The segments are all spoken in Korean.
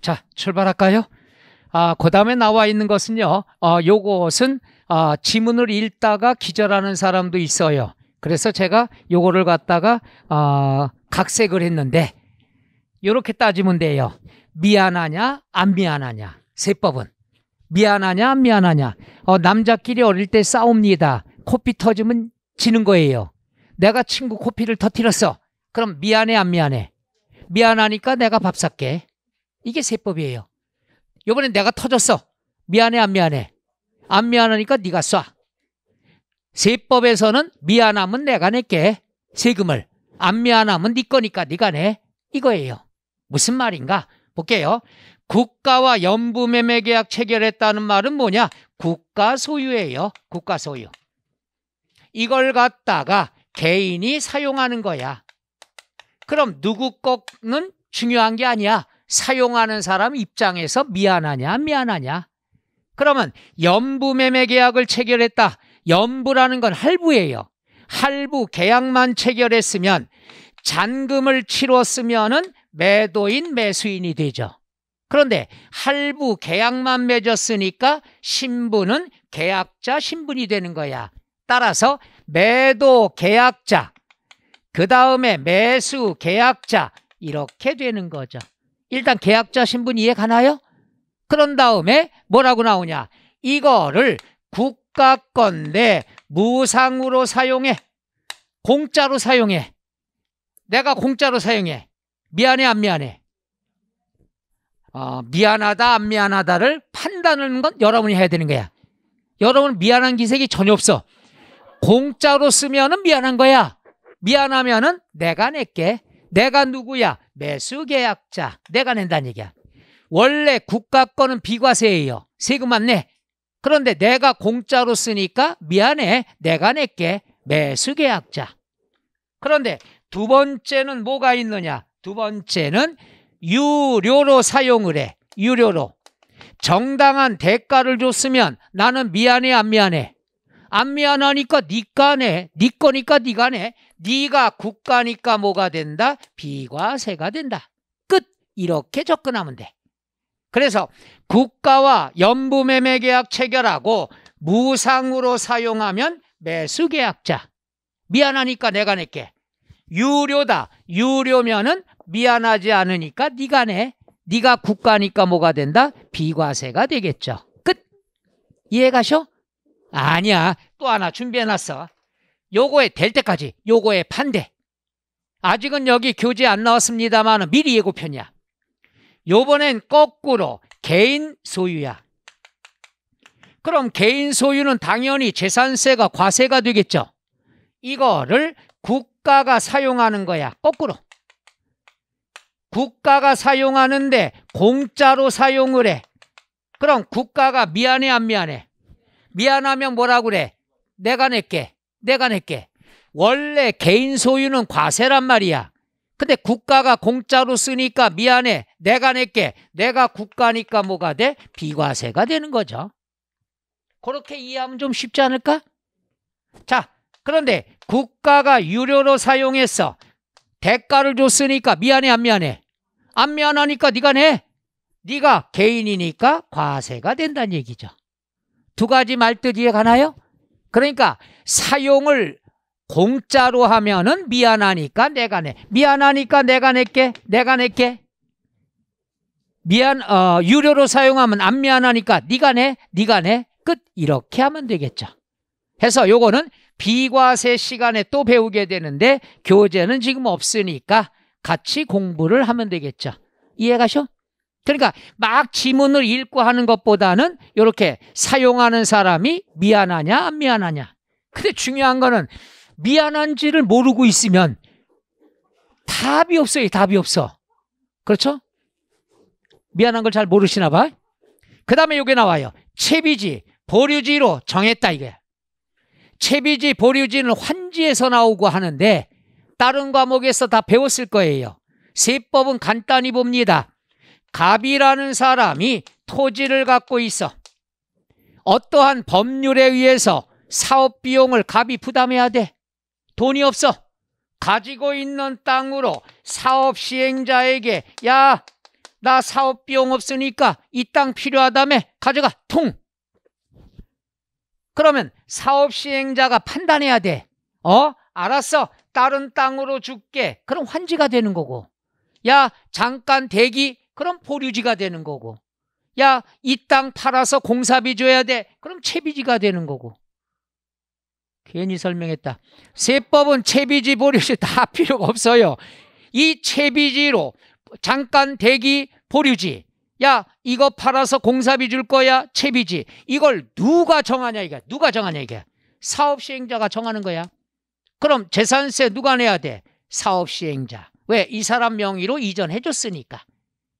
자, 출발할까요? 아, 그 다음에 나와 있는 것은요, 어, 요것은, 아, 지문을 읽다가 기절하는 사람도 있어요. 그래서 제가 요거를 갖다가, 아, 각색을 했는데, 요렇게 따지면 돼요. 미안하냐, 안 미안하냐. 세법은. 미안하냐, 안 미안하냐. 어, 남자끼리 어릴 때 싸웁니다. 코피 터지면 지는 거예요. 내가 친구 코피를 터뜨렸어. 그럼 미안해, 안 미안해? 미안하니까 내가 밥 살게. 이게 세법이에요. 요번엔 내가 터졌어. 미안해 안 미안해? 안 미안하니까 네가 쏴. 세법에서는 미안하면 내가 낼게. 세금을. 안 미안하면 네 거니까 네가 내. 이거예요. 무슨 말인가? 볼게요. 국가와 연부매매 계약 체결했다는 말은 뭐냐? 국가 소유예요. 국가 소유. 이걸 갖다가 개인이 사용하는 거야. 그럼 누구 거는 중요한 게 아니야. 사용하는 사람 입장에서 미안하냐 미안하냐 그러면 연부매매 계약을 체결했다 연부라는 건 할부예요 할부 계약만 체결했으면 잔금을 치뤘으면은 매도인 매수인이 되죠 그런데 할부 계약만 맺었으니까 신분은 계약자 신분이 되는 거야 따라서 매도 계약자 그 다음에 매수 계약자 이렇게 되는 거죠 일단 계약자 신분 이해 가나요? 그런 다음에 뭐라고 나오냐? 이거를 국가 건데 무상으로 사용해. 공짜로 사용해. 내가 공짜로 사용해. 미안해 안 미안해? 어, 미안하다 안 미안하다를 판단하는 건 여러분이 해야 되는 거야. 여러분 미안한 기색이 전혀 없어. 공짜로 쓰면은 미안한 거야. 미안하면은 내가 낼게. 내가 누구야? 매수 계약자. 내가 낸다는 얘기야. 원래 국가 거는 비과세예요. 세금안 내. 그런데 내가 공짜로 쓰니까 미안해. 내가 낼게. 매수 계약자. 그런데 두 번째는 뭐가 있느냐? 두 번째는 유료로 사용을 해. 유료로. 정당한 대가를 줬으면 나는 미안해 안 미안해? 안 미안하니까 니가 네 내. 네 거니까 니가 내. 네가 국가니까 뭐가 된다? 비과 세가 된다. 끝! 이렇게 접근하면 돼. 그래서 국가와 연부매매 계약 체결하고 무상으로 사용하면 매수 계약자. 미안하니까 내가 낼게. 유료다. 유료면은 미안하지 않으니까 네가 내. 네가 국가니까 뭐가 된다? 비과세가 되겠죠. 끝. 이해 가셔? 아니야. 또 하나 준비해놨어. 요거에 될 때까지 요거에 반대. 아직은 여기 교재 안 나왔습니다만 미리 예고편이야. 요번엔 거꾸로 개인 소유야. 그럼 개인 소유는 당연히 재산세가 과세가 되겠죠. 이거를 국가가 사용하는 거야. 거꾸로. 국가가 사용하는데 공짜로 사용을 해. 그럼 국가가 미안해 안 미안해? 미안하면 뭐라 그래? 내가 낼게. 내가 낼게. 원래 개인 소유는 과세란 말이야. 근데 국가가 공짜로 쓰니까 미안해. 내가 낼게. 내가 국가니까 뭐가 돼? 비과세가 되는 거죠. 그렇게 이해하면 좀 쉽지 않을까? 자, 그런데 국가가 유료로 사용했어. 대가를 줬으니까 미안해 안 미안해? 안 미안하니까 네가 내. 네가 개인이니까 과세가 된다는 얘기죠. 두 가지 말뜻 이해가나요? 그러니까 사용을 공짜로 하면은 미안하니까 내가 내. 미안하니까 내가 낼게. 내가 낼게. 미안 어 유료로 사용하면 안 미안하니까 네가 내. 네가 내. 끝. 이렇게 하면 되겠죠. 해서 요거는 비과세 시간에 또 배우게 되는데 교재는 지금 없으니까 같이 공부를 하면 되겠죠. 이해가셔? 그러니까 막 지문을 읽고 하는 것보다는 이렇게 사용하는 사람이 미안하냐 안 미안하냐. 근데 중요한 거는 미안한지를 모르고 있으면 답이 없어요. 답이 없어. 그렇죠? 미안한 걸 잘 모르시나 봐. 그 다음에 여기 나와요. 채비지, 보류지로 정했다 이게 채비지, 보류지는 환지에서 나오고 하는데 다른 과목에서 다 배웠을 거예요. 세법은 간단히 봅니다. 갑이라는 사람이 토지를 갖고 있어 어떠한 법률에 의해서 사업 비용을 갑이 부담해야 돼. 돈이 없어. 가지고 있는 땅으로 사업 시행자에게 야, 나 사업 비용 없으니까 이 땅 필요하다며 가져가. 통. 그러면 사업 시행자가 판단해야 돼. 어? 알았어. 다른 땅으로 줄게. 그럼 환지가 되는 거고. 야, 잠깐 대기. 그럼 보류지가 되는 거고 야 이 땅 팔아서 공사비 줘야 돼 그럼 채비지가 되는 거고 괜히 설명했다 세법은 채비지 보류지 다 필요가 없어요 이 채비지로 잠깐 대기 보류지 야 이거 팔아서 공사비 줄 거야 채비지 이걸 누가 정하냐 이게 누가 정하냐 이게 사업시행자가 정하는 거야 그럼 재산세 누가 내야 돼 사업시행자 왜 이 사람 명의로 이전해 줬으니까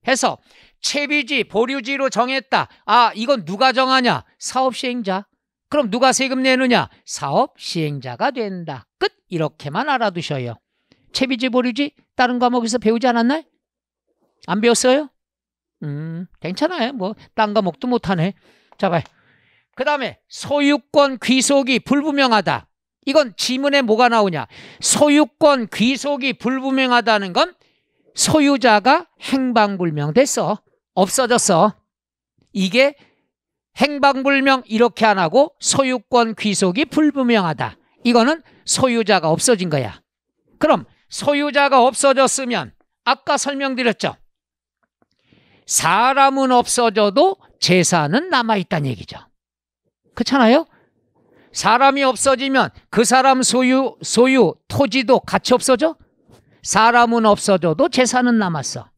해서 채비지, 보류지로 정했다. 아, 이건 누가 정하냐? 사업 시행자. 그럼 누가 세금 내느냐? 사업 시행자가 된다. 끝. 이렇게만 알아두셔요. 채비지, 보류지 다른 과목에서 배우지 않았나요? 안 배웠어요? 음, 괜찮아요. 뭐, 딴 과목도 못하네. 자, 봐요. 그 다음에 소유권 귀속이 불분명하다. 이건 지문에 뭐가 나오냐? 소유권 귀속이 불분명하다는 건 소유자가 행방불명됐어. 없어졌어. 이게 행방불명 이렇게 안 하고 소유권 귀속이 불분명하다. 이거는 소유자가 없어진 거야. 그럼 소유자가 없어졌으면 아까 설명드렸죠. 사람은 없어져도 재산은 남아있다는 얘기죠. 그렇잖아요? 사람이 없어지면 그 사람 소유, 소유, 토지도 같이 없어져? 사람은 없어져도 재산은 남았어.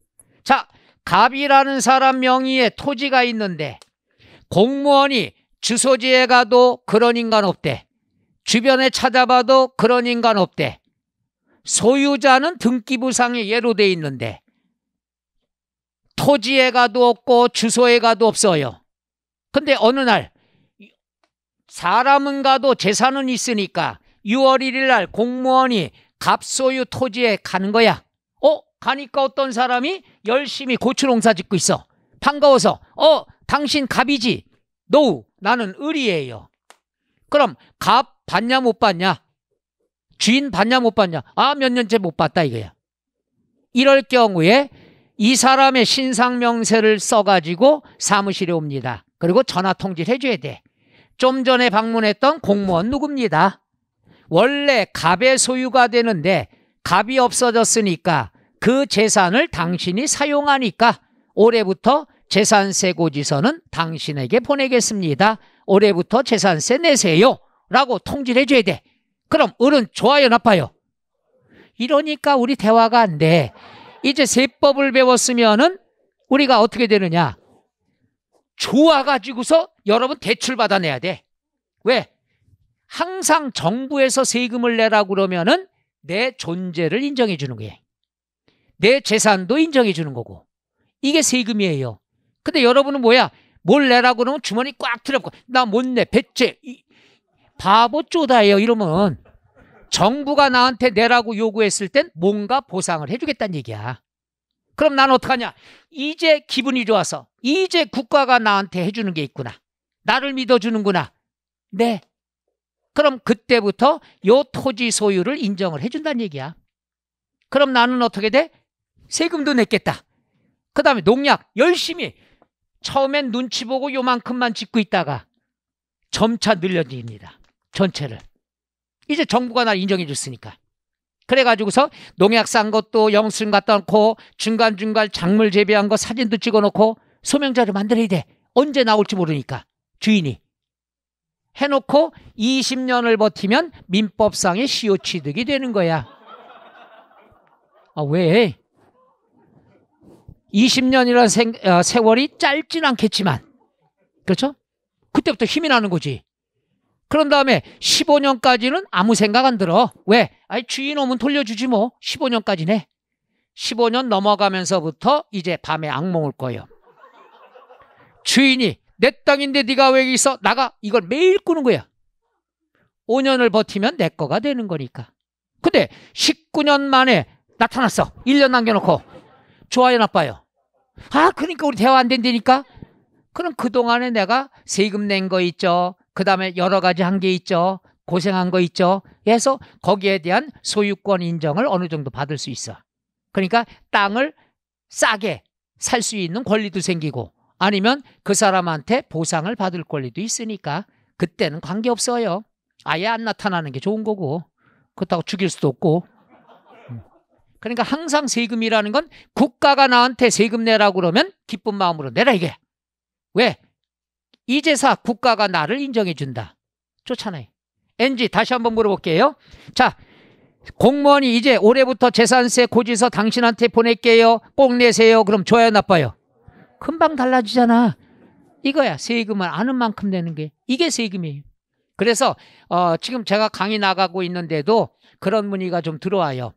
자, 갑이라는 사람 명의의 토지가 있는데 공무원이 주소지에 가도 그런 인간 없대. 주변에 찾아봐도 그런 인간 없대. 소유자는 등기부상에 예로 돼 있는데 토지에 가도 없고 주소에 가도 없어요. 근데 어느 날 사람은 가도 재산은 있으니까 6월 1일 날 공무원이 갑소유 토지에 가는 거야. 어? 가니까 어떤 사람이 열심히 고추 농사 짓고 있어. 반가워서 어? 당신 갑이지? 노우 나는 을이에요. 그럼 갑 봤냐 못 봤냐? 주인 봤냐 못 봤냐? 아몇 년째 못 봤다 이거야. 이럴 경우에 이 사람의 신상명세를 써가지고 사무실에 옵니다. 그리고 전화 통지를 해줘야 돼. 좀 전에 방문했던 공무원 누굽니다. 원래 갑의 소유가 되는데 갑이 없어졌으니까 그 재산을 당신이 사용하니까 올해부터 재산세 고지서는 당신에게 보내겠습니다. 올해부터 재산세 내세요. 라고 통지를 해줘야 돼. 그럼 을은 좋아요 나빠요? 이러니까 우리 대화가 안 돼. 이제 세법을 배웠으면은 우리가 어떻게 되느냐. 좋아가지고서 여러분 대출 받아내야 돼. 왜? 항상 정부에서 세금을 내라 고 그러면은 내 존재를 인정해 주는 거예요. 내 재산도 인정해 주는 거고. 이게 세금이에요. 근데 여러분은 뭐야? 뭘 내라고 그러면 주머니 꽉 틀어고 나 못 내. 배째. 바보 쪼다예요. 이러면. 정부가 나한테 내라고 요구했을 땐 뭔가 보상을 해주겠다는 얘기야. 그럼 난 어떡하냐? 이제 기분이 좋아서 이제 국가가 나한테 해주는 게 있구나. 나를 믿어주는구나. 네. 그럼 그때부터 요 토지 소유를 인정을 해준다는 얘기야. 그럼 나는 어떻게 돼? 세금도 냈겠다. 그 다음에 농약 열심히 처음엔 눈치 보고 요만큼만 짓고 있다가 점차 늘려집니다. 전체를. 이제 정부가 날 인정해 줬으니까. 그래가지고서 농약 싼 것도 영수증 갖다 놓고 중간중간 작물 재배한 거 사진도 찍어 놓고 소명자를 만들어야 돼. 언제 나올지 모르니까. 주인이. 해놓고 20년을 버티면 민법상의 시효 취득이 되는 거야. 아, 왜? 20년이라는 생, 어, 세월이 짧진 않겠지만, 그렇죠? 그때부터 힘이 나는 거지. 그런 다음에 15년까지는 아무 생각 안 들어. 왜? 아이, 주인 오면 돌려주지 뭐. 15년까지네. 15년 넘어가면서부터 이제 밤에 악몽을 꿔요. 주인이 내 땅인데 네가 왜 있어? 나가. 이걸 매일 꾸는 거야. 5년을 버티면 내 거가 되는 거니까. 근데 19년 만에 나타났어. 1년 남겨놓고. 좋아요, 나빠요? 아, 그러니까 우리 대화 안 된다니까? 그럼 그동안에 내가 세금 낸 거 있죠. 그 다음에 여러 가지 한 게 있죠. 고생한 거 있죠. 해서 거기에 대한 소유권 인정을 어느 정도 받을 수 있어. 그러니까 땅을 싸게 살 수 있는 권리도 생기고 아니면 그 사람한테 보상을 받을 권리도 있으니까 그때는 관계없어요. 아예 안 나타나는 게 좋은 거고 그렇다고 죽일 수도 없고 음. 그러니까 항상 세금이라는 건 국가가 나한테 세금 내라고 그러면 기쁜 마음으로 내라 이게 왜? 이제사 국가가 나를 인정해 준다 좋잖아요 NG 다시 한번 물어볼게요 자 공무원이 이제 올해부터 재산세 고지서 당신한테 보낼게요 꼭 내세요 그럼 좋아요 나빠요 금방 달라지잖아. 이거야. 세금을 아는 만큼 내는 게. 이게 세금이에요. 그래서 어, 지금 제가 강의 나가고 있는데도 그런 문의가 좀 들어와요.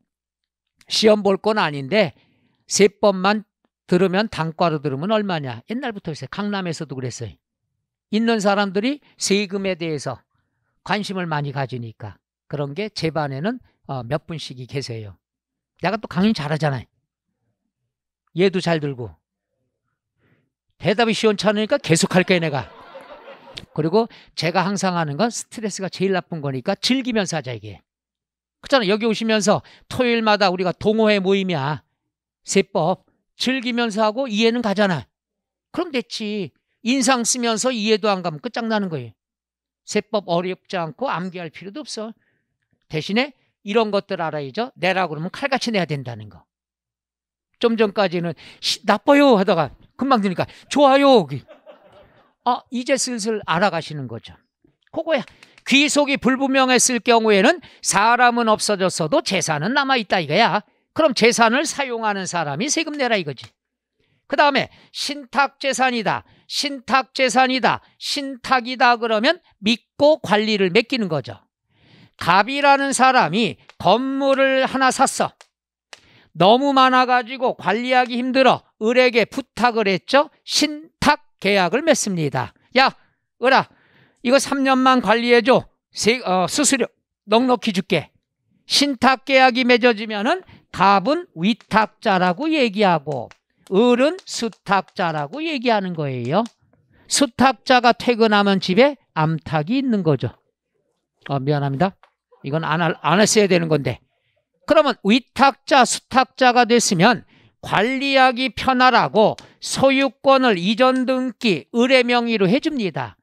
시험 볼 건 아닌데 세 번만 들으면 단과로 들으면 얼마냐. 옛날부터 있어요. 강남에서도 그랬어요. 있는 사람들이 세금에 대해서 관심을 많이 가지니까 그런 게 제 반에는 어, 몇 분씩이 계세요. 내가 또 강의 잘하잖아요. 얘도 잘 들고 대답이 시원찮으니까 계속 할 거야 내가. 그리고 제가 항상 하는 건 스트레스가 제일 나쁜 거니까 즐기면서 하자 이게. 그렇잖아 여기 오시면서 토요일마다 우리가 동호회 모임이야. 세법 즐기면서 하고 이해는 가잖아. 그럼 됐지. 인상 쓰면서 이해도 안 가면 끝장나는 거예요. 세법 어렵지 않고 암기할 필요도 없어. 대신에 이런 것들 알아야죠. 내라 고 그러면 칼같이 내야 된다는 거. 좀 전까지는 나빠요 하다가 금방 드니까 좋아요. 아, 이제 슬슬 알아가시는 거죠. 그거야. 귀속이 불분명했을 경우에는 사람은 없어졌어도 재산은 남아있다 이거야. 그럼 재산을 사용하는 사람이 세금 내라 이거지. 그 다음에 신탁재산이다, 신탁재산이다, 신탁이다 그러면 믿고 관리를 맡기는 거죠. 갑이라는 사람이 건물을 하나 샀어. 너무 많아가지고 관리하기 힘들어. 을에게 부탁을 했죠. 신탁 계약을 맺습니다. 야, 을아, 이거 3년만 관리해줘. 세, 어, 수수료 넉넉히 줄게. 신탁 계약이 맺어지면은 갑은 위탁자라고 얘기하고 을은 수탁자라고 얘기하는 거예요. 수탁자가 퇴근하면 집에 암탉이 있는 거죠. 어, 미안합니다. 이건 안, 안 했어야 되는 건데. 그러면 위탁자, 수탁자가 됐으면 관리하기 편하라고 소유권을 이전 등기 의뢰 명의로 해줍니다.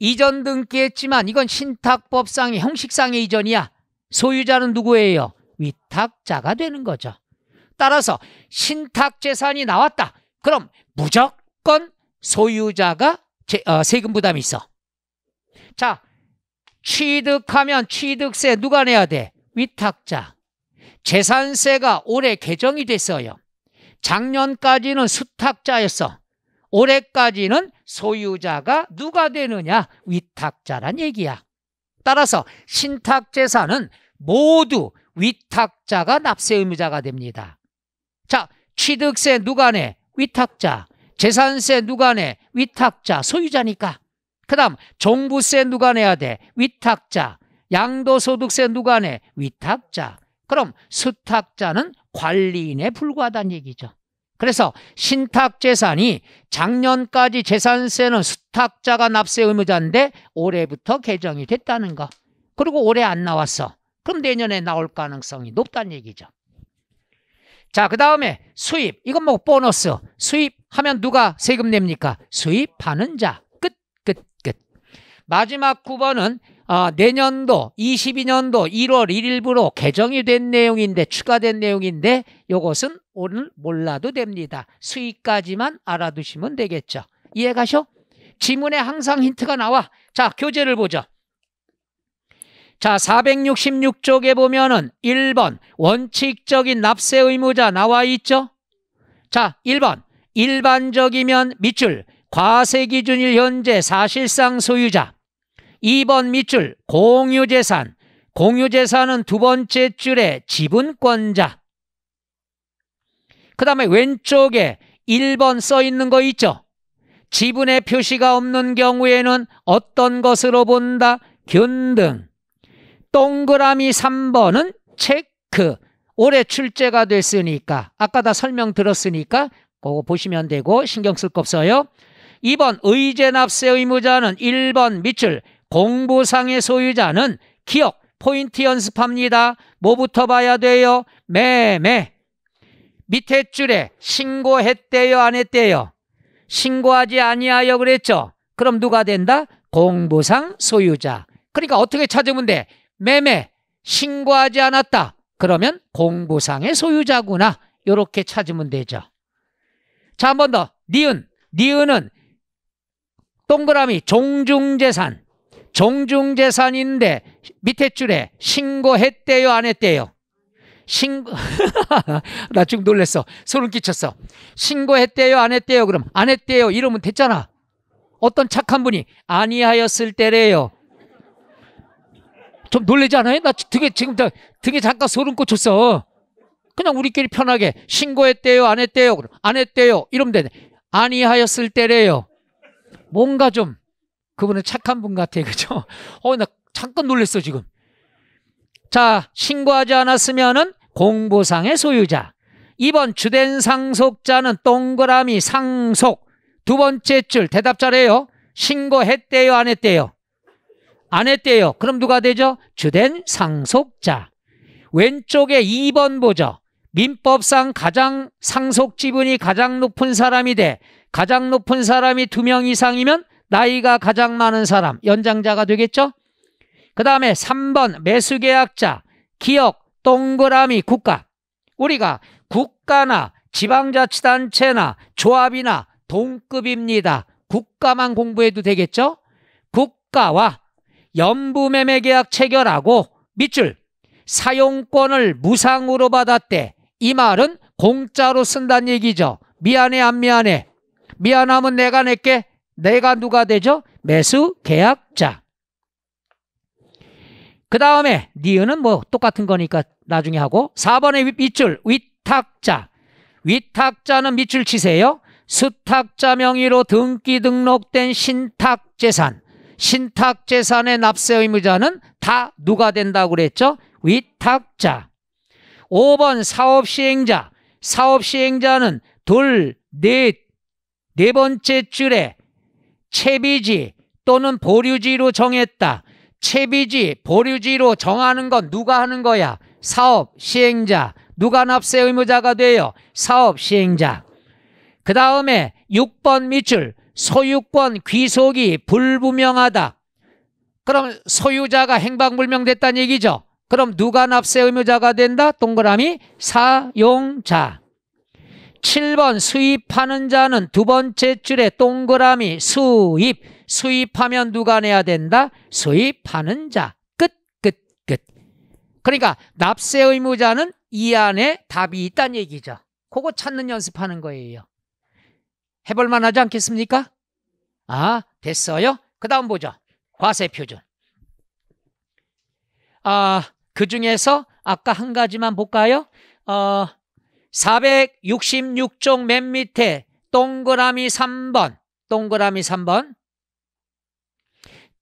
이전 등기했지만 이건 신탁법상의 형식상의 이전이야. 소유자는 누구예요? 위탁자가 되는 거죠. 따라서 신탁재산이 나왔다. 그럼 무조건 소유자가 제, 어, 세금 부담이 있어. 자, 취득하면 취득세 누가 내야 돼? 위탁자. 재산세가 올해 개정이 됐어요. 작년까지는 수탁자였어. 올해까지는 소유자가 누가 되느냐? 위탁자란 얘기야. 따라서 신탁재산은 모두 위탁자가 납세 의무자가 됩니다. 자, 취득세 누가 내? 위탁자. 재산세 누가 내? 위탁자. 소유자니까. 그 다음 종부세 누가 내야 돼? 위탁자. 양도소득세 누가 내? 위탁자. 그럼 수탁자는 관리인에 불과하다는 얘기죠. 그래서 신탁재산이 작년까지 재산세는 수탁자가 납세 의무자인데 올해부터 개정이 됐다는 거. 그리고 올해 안 나왔어. 그럼 내년에 나올 가능성이 높다는 얘기죠. 자, 그 다음에 수입. 이건 뭐 보너스. 수입하면 누가 세금 냅니까? 수입하는 자. 끝, 끝, 끝. 마지막 9번은 아, 내년도 22년도 1월 1일부로 개정이 된 내용인데 추가된 내용인데 이것은 오늘 몰라도 됩니다. 수익까지만 알아두시면 되겠죠. 이해가셔? 지문에 항상 힌트가 나와. 자, 교재를 보죠. 자, 466쪽에 보면은 1번 원칙적인 납세 의무자 나와 있죠? 자, 1번 일반적이면 밑줄 과세 기준일 현재 사실상 소유자 2번 밑줄 공유재산 공유재산은 두 번째 줄에 지분권자 그 다음에 왼쪽에 1번 써 있는 거 있죠? 지분의 표시가 없는 경우에는 어떤 것으로 본다? 균등 동그라미 3번은 체크 올해 출제가 됐으니까 아까 다 설명 들었으니까 그거 보시면 되고 신경 쓸 거 없어요 2번 의제납세 의무자는 1번 밑줄 공부상의 소유자는 기억, 포인트 연습합니다. 뭐부터 봐야 돼요? 매매. 밑에 줄에 신고했대요, 안 했대요? 신고하지 아니하여 그랬죠? 그럼 누가 된다? 공부상 소유자. 그러니까 어떻게 찾으면 돼? 매매, 신고하지 않았다. 그러면 공부상의 소유자구나. 이렇게 찾으면 되죠. 자, 한 번 더. 니은. 니은은 동그라미 종중재산. 종중재산인데 밑에 줄에 신고했대요 안 했대요? 신나 지금 놀랬어 소름 끼쳤어 신고했대요 안 했대요 그럼 안 했대요 이러면 됐잖아 어떤 착한 분이 아니하였을 때래요 좀 놀래지 않아요? 나 등에 지금 다, 등에 잠깐 소름 끼쳤어 그냥 우리끼리 편하게 신고했대요 안 했대요 그럼 안 했대요 이러면 되네 아니하였을 때래요 뭔가 좀 그분은 착한 분 같아. 그죠? 어, 나 잠깐 놀랬어, 지금. 자, 신고하지 않았으면은 공보상의 소유자. 2번 주된 상속자는 동그라미 상속. 두 번째 줄 대답 잘해요. 신고했대요, 안 했대요? 안 했대요. 그럼 누가 되죠? 주된 상속자. 왼쪽에 2번 보죠. 민법상 가장 상속 지분이 가장 높은 사람이 돼. 가장 높은 사람이 두 명 이상이면 나이가 가장 많은 사람 연장자가 되겠죠? 그 다음에 3번 매수계약자 기업 동그라미 국가 우리가 국가나 지방자치단체나 조합이나 동급입니다. 국가만 공부해도 되겠죠? 국가와 연부매매계약 체결하고 밑줄 사용권을 무상으로 받았대 이 말은 공짜로 쓴다는 얘기죠 미안해 안 미안해 미안하면 내가 낼게 내가 누가 되죠? 매수 계약자. 그 다음에 니은은 뭐 똑같은 거니까 나중에 하고 4번의 밑줄 위탁자. 위탁자는 밑줄 치세요. 수탁자 명의로 등기 등록된 신탁재산. 신탁재산의 납세 의무자는 다 누가 된다고 그랬죠? 위탁자. 5번 사업시행자. 사업시행자는 둘, 넷, 네 번째 줄에 채비지 또는 보류지로 정했다. 채비지, 보류지로 정하는 건 누가 하는 거야? 사업, 시행자. 누가 납세 의무자가 돼요? 사업, 시행자. 그 다음에 6번 밑줄, 소유권 귀속이 불분명하다. 그럼 소유자가 행방불명됐다는 얘기죠. 그럼 누가 납세 의무자가 된다? 동그라미 사용자. 7번 수입하는 자는 두 번째 줄에 동그라미 수입 수입하면 누가 내야 된다? 수입하는 자끝 끝, 끝. 그러니까 납세 의무자는 이 안에 답이 있다는 얘기죠 그거 찾는 연습하는 거예요 해볼만 하지 않겠습니까? 아 됐어요? 그 다음 보죠 과세 표준 아그 중에서 아까 한 가지만 볼까요? 어, 466쪽 맨 밑에 동그라미 3번 동그라미 3번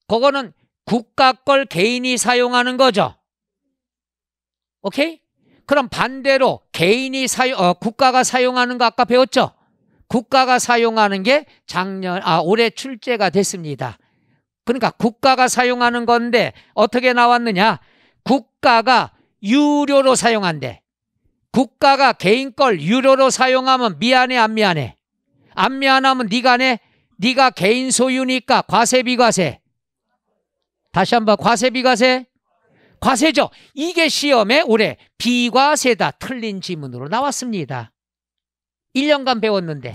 그거는 국가 걸 개인이 사용하는 거죠. 오케이? 그럼 반대로 개인이 사용 어, 국가가 사용하는 거 아까 배웠죠? 국가가 사용하는 게 작년 아 올해 출제가 됐습니다. 그러니까 국가가 사용하는 건데 어떻게 나왔느냐? 국가가 유료로 사용한대. 국가가 개인 걸 유료로 사용하면 미안해 안 미안해? 안 미안하면 네가 내 네가 개인 소유니까 과세 비과세. 다시 한 번 과세 비과세. 과세죠. 이게 시험에 올해 비과세다 틀린 지문으로 나왔습니다. 1년간 배웠는데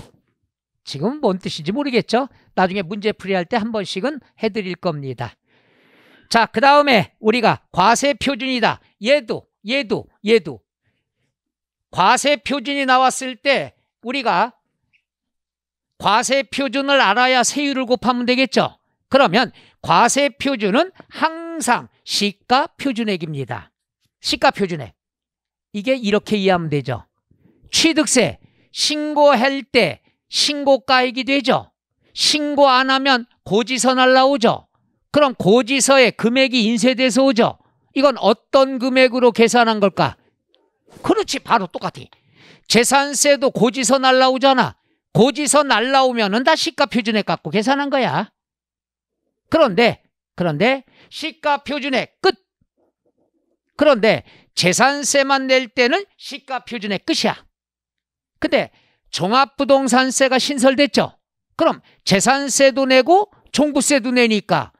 지금은 뭔 뜻인지 모르겠죠. 나중에 문제 풀이할 때 한 번씩은 해드릴 겁니다. 자, 그 다음에 우리가 과세 표준이다. 얘도, 얘도, 얘도 과세 표준이 나왔을 때 우리가 과세 표준을 알아야 세율을 곱하면 되겠죠. 그러면 과세 표준은 항상 시가 표준액입니다. 시가 표준액. 이게 이렇게 이해하면 되죠. 취득세 신고할 때 신고가액이 되죠. 신고 안 하면 고지서 날라오죠. 그럼 고지서에 금액이 인쇄돼서 오죠. 이건 어떤 금액으로 계산한 걸까? 그렇지 바로 똑같아 재산세도 고지서 날라오잖아 고지서 날라오면은 다 시가표준액 갖고 계산한 거야 그런데 그런데 시가표준액 끝 그런데 재산세만 낼 때는 시가표준액 끝이야 근데 종합부동산세가 신설됐죠 그럼 재산세도 내고 종부세도 내니까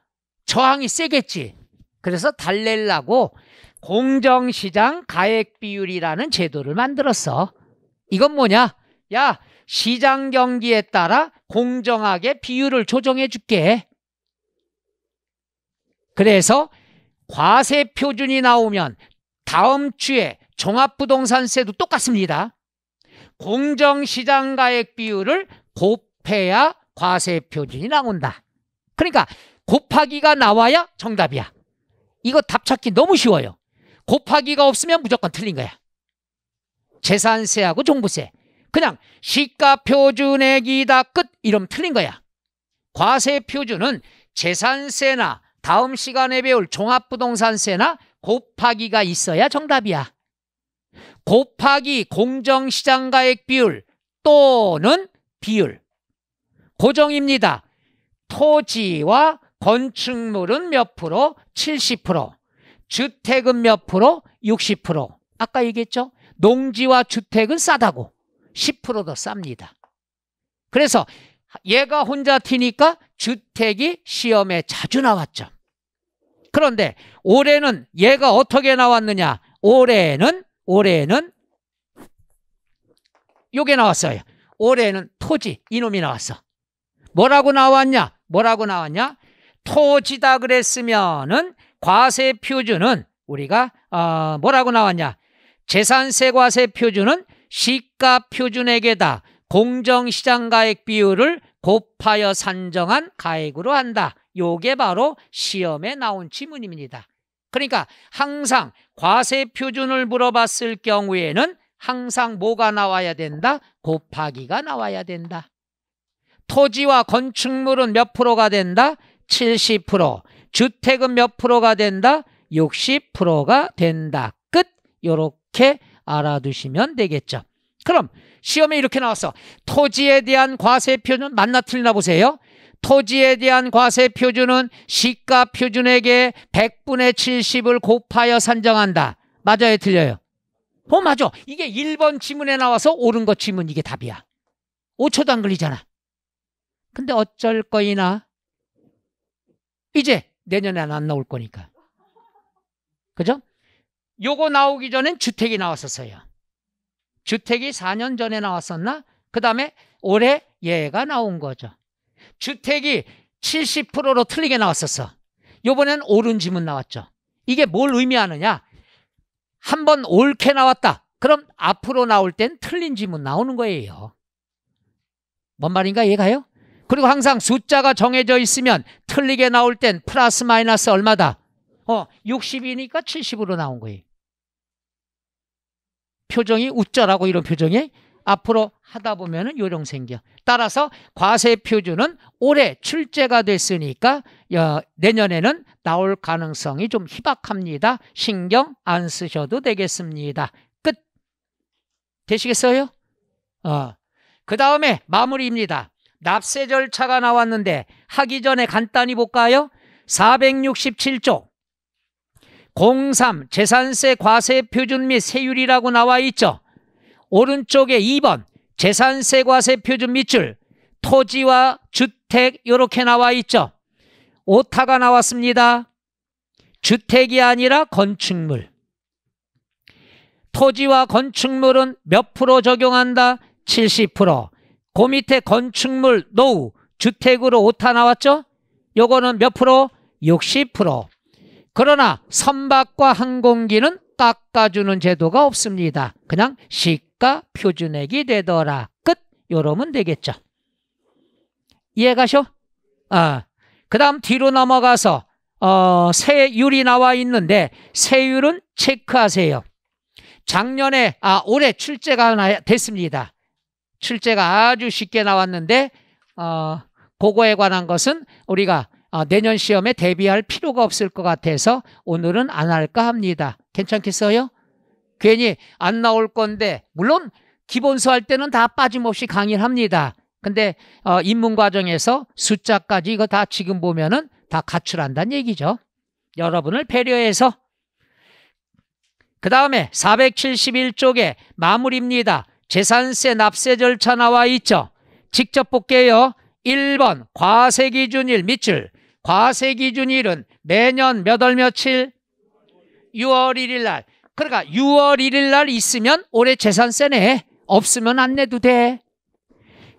저항이 세겠지 그래서 달래려고 공정시장 가액 비율이라는 제도를 만들었어. 이건 뭐냐? 야, 시장 경기에 따라 공정하게 비율을 조정해 줄게. 그래서 과세 표준이 나오면 다음 주에 종합부동산세도 똑같습니다. 공정시장 가액 비율을 곱해야 과세 표준이 나온다. 그러니까 곱하기가 나와야 정답이야. 이거 답 찾기 너무 쉬워요. 곱하기가 없으면 무조건 틀린 거야. 재산세하고 종부세. 그냥 시가표준액이다 끝 이름 틀린 거야. 과세표준은 재산세나 다음 시간에 배울 종합부동산세나 곱하기가 있어야 정답이야. 곱하기 공정시장가액 비율 또는 비율. 고정입니다. 토지와 건축물은 몇 프로? 70%. 주택은 몇 프로? 60% 아까 얘기했죠? 농지와 주택은 싸다고 10%더 쌉니다 그래서 얘가 혼자 튀니까 주택이 시험에 자주 나왔죠 그런데 올해는 얘가 어떻게 나왔느냐 올해는 올해는 요게 나왔어요 올해는 토지 이놈이 나왔어 뭐라고 나왔냐 뭐라고 나왔냐 토지다 그랬으면은 과세 표준은 우리가 어, 뭐라고 나왔냐? 재산세 과세 표준은 시가 표준액에다 공정시장 가액 비율을 곱하여 산정한 가액으로 한다. 요게 바로 시험에 나온 지문입니다. 그러니까 항상 과세 표준을 물어봤을 경우에는 항상 뭐가 나와야 된다? 곱하기가 나와야 된다. 토지와 건축물은 몇 프로가 된다? 70%. 주택은 몇 프로가 된다? 60%가 된다. 끝. 이렇게 알아두시면 되겠죠. 그럼 시험에 이렇게 나왔어. 토지에 대한 과세 표준 맞나 틀리나 보세요. 토지에 대한 과세 표준은 시가 표준액의 100분의 70을 곱하여 산정한다. 맞아요, 틀려요? 어, 맞아. 이게 1번 지문에 나와서 옳은 것 지문 이게 답이야. 5초도 안 걸리잖아. 근데 어쩔 거이나 이제 내년에안 나올 거니까. 그죠? 요거 나오기 전엔 주택이 나왔었어요. 주택이 4년 전에 나왔었나? 그 다음에 올해 얘가 나온 거죠. 주택이 70%로 틀리게 나왔었어. 요번엔 옳은 지문 나왔죠. 이게 뭘 의미하느냐? 한번 옳게 나왔다. 그럼 앞으로 나올 땐 틀린 지문 나오는 거예요. 뭔 말인가 얘가요 그리고 항상 숫자가 정해져 있으면 틀리게 나올 땐 플러스 마이너스 얼마다? 어, 60이니까 70으로 나온 거예요. 표정이 웃자라고 이런 표정이 앞으로 하다 보면 은 요령 생겨. 따라서 과세표준은 올해 출제가 됐으니까 야, 어, 내년에는 나올 가능성이 좀 희박합니다. 신경 안 쓰셔도 되겠습니다. 끝! 되시겠어요? 어. 그 다음에 마무리입니다. 납세 절차가 나왔는데 하기 전에 간단히 볼까요? 467조 03 재산세 과세 표준 및 세율이라고 나와 있죠. 오른쪽에 2번 재산세 과세 표준 밑줄 토지와 주택 이렇게 나와 있죠. 오타가 나왔습니다. 주택이 아니라 건축물. 토지와 건축물은 몇 프로 적용한다? 70%. 그 밑에 건축물 노후 주택으로 오타 나왔죠? 요거는 몇 프로? 60% 그러나 선박과 항공기는 깎아주는 제도가 없습니다. 그냥 시가 표준액이 되더라. 끝! 요러면 되겠죠. 이해가셔? 아, 그 다음 뒤로 넘어가서 어, 세율이 나와 있는데 세율은 체크하세요. 작년에 아 올해 출제가 됐습니다. 출제가 아주 쉽게 나왔는데 어, 그거에 관한 것은 우리가 어, 내년 시험에 대비할 필요가 없을 것 같아서 오늘은 안 할까 합니다. 괜찮겠어요? 괜히 안 나올 건데 물론 기본서 할 때는 다 빠짐없이 강의를 합니다. 근데 어, 입문 과정에서 숫자까지 이거 다 지금 보면은 다 가출한다는 얘기죠. 여러분을 배려해서 그 다음에 471쪽에 마무리입니다. 재산세 납세 절차 나와 있죠. 직접 볼게요. 1번 과세 기준 일 밑줄 과세 기준 일은 매년 몇월 며칠? 6월 1일 날. 그러니까 6월 1일 날 있으면 올해 재산세네. 없으면 안 내도 돼.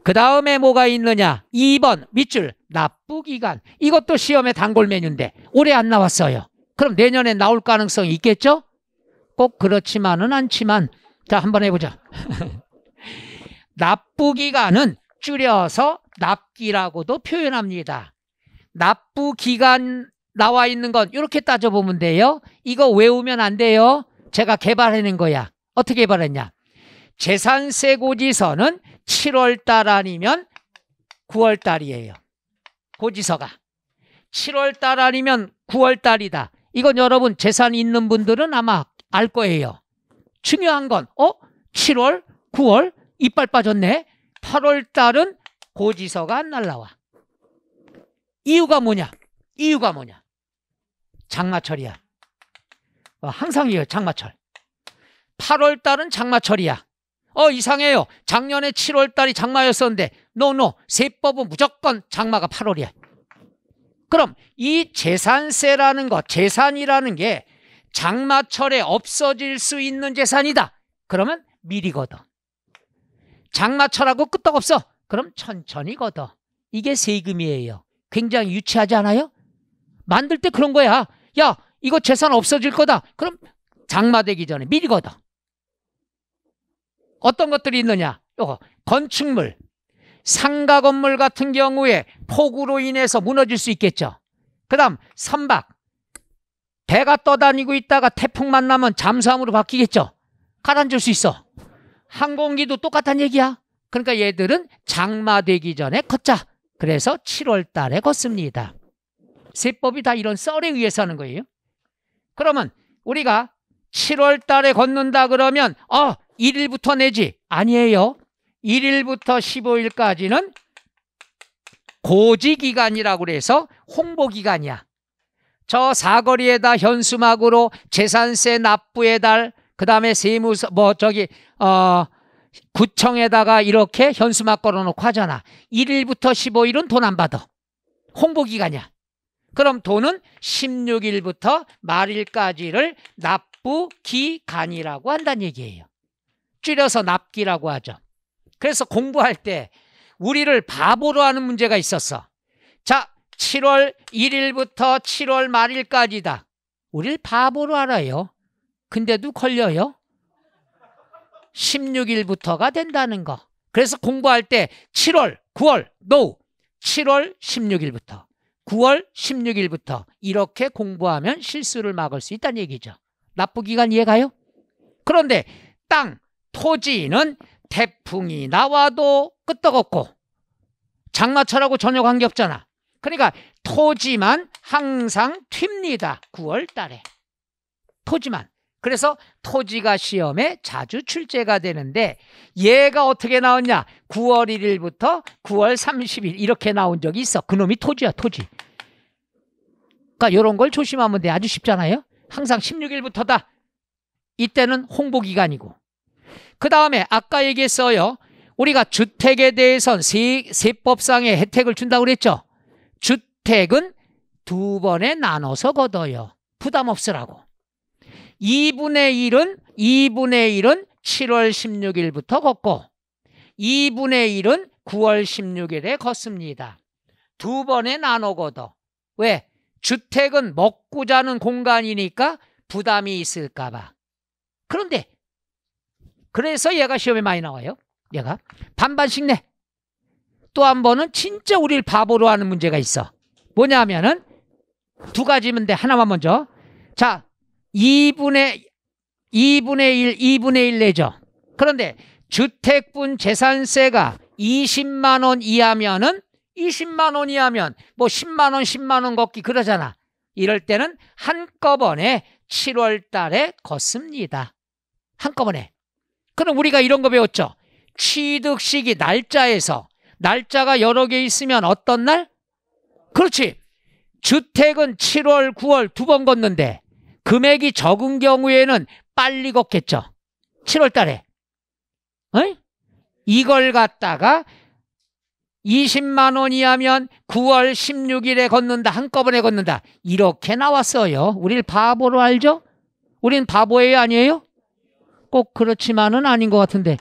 그 다음에 뭐가 있느냐? 2번 밑줄 납부기간. 이것도 시험에 단골 메뉴인데 올해 안 나왔어요. 그럼 내년에 나올 가능성이 있겠죠? 꼭 그렇지만은 않지만 자, 한번 해보자. 납부기간은 줄여서 납기라고도 표현합니다. 납부기간 나와 있는 건 이렇게 따져보면 돼요. 이거 외우면 안 돼요. 제가 개발해낸 거야. 어떻게 개발했냐. 재산세 고지서는 7월달 아니면 9월달이에요. 고지서가. 7월달 아니면 9월달이다. 이건 여러분 재산 있는 분들은 아마 알 거예요. 중요한 건, 어? 7월, 9월, 이빨 빠졌네? 8월 달은 고지서가 안 날라와. 이유가 뭐냐? 이유가 뭐냐? 장마철이야. 어, 항상 이요 장마철. 8월 달은 장마철이야. 어, 이상해요. 작년에 7월 달이 장마였었는데, 노노, 세법은 무조건 장마가 8월이야. 그럼 이 재산세라는 것, 재산이라는 게 장마철에 없어질 수 있는 재산이다. 그러면 미리 걷어. 장마철하고 끄떡없어. 그럼 천천히 걷어. 이게 세금이에요. 굉장히 유치하지 않아요? 만들 때 그런 거야. 야, 이거 재산 없어질 거다. 그럼 장마되기 전에 미리 걷어. 어떤 것들이 있느냐? 요거 건축물, 상가 건물 같은 경우에 폭우로 인해서 무너질 수 있겠죠. 그 다음 선박, 배가 떠다니고 있다가 태풍 만나면 잠수함으로 바뀌겠죠. 가라앉을 수 있어. 항공기도 똑같은 얘기야. 그러니까 얘들은 장마되기 전에 걷자. 그래서 7월 달에 걷습니다. 세법이 다 이런 썰에 의해서 하는 거예요. 그러면 우리가 7월 달에 걷는다 그러면 어 1일부터 내지 아니에요. 1일부터 15일까지는 고지기간이라고 그래서 홍보기간이야. 저 사거리에다 현수막으로 재산세 납부의 달, 그 다음에 세무서, 뭐 저기, 어, 구청에다가 이렇게 현수막 걸어놓고 하잖아. 1일부터 15일은 돈 안 받아. 홍보기간이야. 그럼 돈은 16일부터 말일까지를 납부기간이라고 한다는 얘기예요. 줄여서 납기라고 하죠. 그래서 공부할 때 우리를 바보로 하는 문제가 있었어. 자, 7월 1일부터 7월 말일까지다. 우릴 바보로 알아요. 근데도 걸려요. 16일부터가 된다는 거. 그래서 공부할 때 7월, 9월, no. 7월 16일부터, 9월 16일부터 이렇게 공부하면 실수를 막을 수 있다는 얘기죠. 납부 기간 이해가요? 그런데 땅, 토지는 태풍이 나와도 끄떡없고 장마철하고 전혀 관계없잖아. 그러니까 토지만 항상 튑니다. 9월 달에. 토지만. 그래서 토지가 시험에 자주 출제가 되는데 얘가 어떻게 나왔냐? 9월 1일부터 9월 30일 이렇게 나온 적이 있어. 그놈이 토지야, 토지. 그러니까 이런 걸 조심하면 돼. 아주 쉽잖아요. 항상 16일부터다. 이때는 홍보 기간이고. 그 다음에 아까 얘기했어요. 우리가 주택에 대해선 세, 세법상의 혜택을 준다고 그랬죠. 주 택은 두 번에 나눠서 걷어요. 부담 없으라고. 2분의 1은 2분의 1은 7월 16일부터 걷고 2분의 1은 9월 16일에 걷습니다. 두 번에 나눠 걷어. 왜? 주택은 먹고 자는 공간이니까 부담이 있을까 봐. 그런데 그래서 얘가 시험에 많이 나와요. 얘가 반반씩 내. 또 한 번은 진짜 우리를 바보로 하는 문제가 있어. 뭐냐면은 두 가지면 돼. 하나만 먼저. 자, 2분의 2분의 1, 2분의 1 내죠. 그런데 주택분 재산세가 20만 원 이하면은 20만 뭐 원 이하면 뭐 10만 원, 10만 원 걷기 그러잖아. 이럴 때는 한꺼번에 7월 달에 걷습니다. 한꺼번에. 그럼 우리가 이런 거 배웠죠. 취득 시기 날짜에서 날짜가 여러 개 있으면 어떤 날? 그렇지. 주택은 7월, 9월 두 번 걷는데 금액이 적은 경우에는 빨리 걷겠죠. 7월 달에. 어이? 걸 갖다가 20만 원이 하면 9월 16일에 걷는다. 한꺼번에 걷는다. 이렇게 나왔어요. 우릴 바보로 알죠? 우린 바보예요? 아니에요? 꼭 그렇지만은 아닌 것 같은데.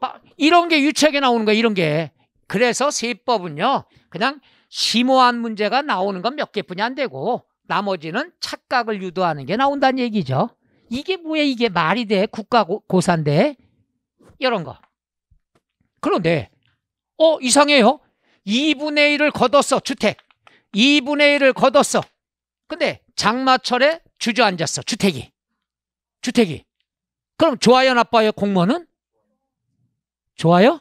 아, 이런 게 유책에 나오는 거야. 이런 게. 그래서 세법은요. 그냥 심오한 문제가 나오는 건 몇 개뿐이 안 되고 나머지는 착각을 유도하는 게 나온다는 얘기죠. 이게 뭐야 이게 말이 돼 국가고사인데 이런 거. 그런데 어 이상해요. 2분의 1을 걷었어 주택. 2분의 1을 걷었어. 근데 장마철에 주저앉았어 주택이. 주택이. 그럼 좋아요 나빠요 공무원은? 좋아요?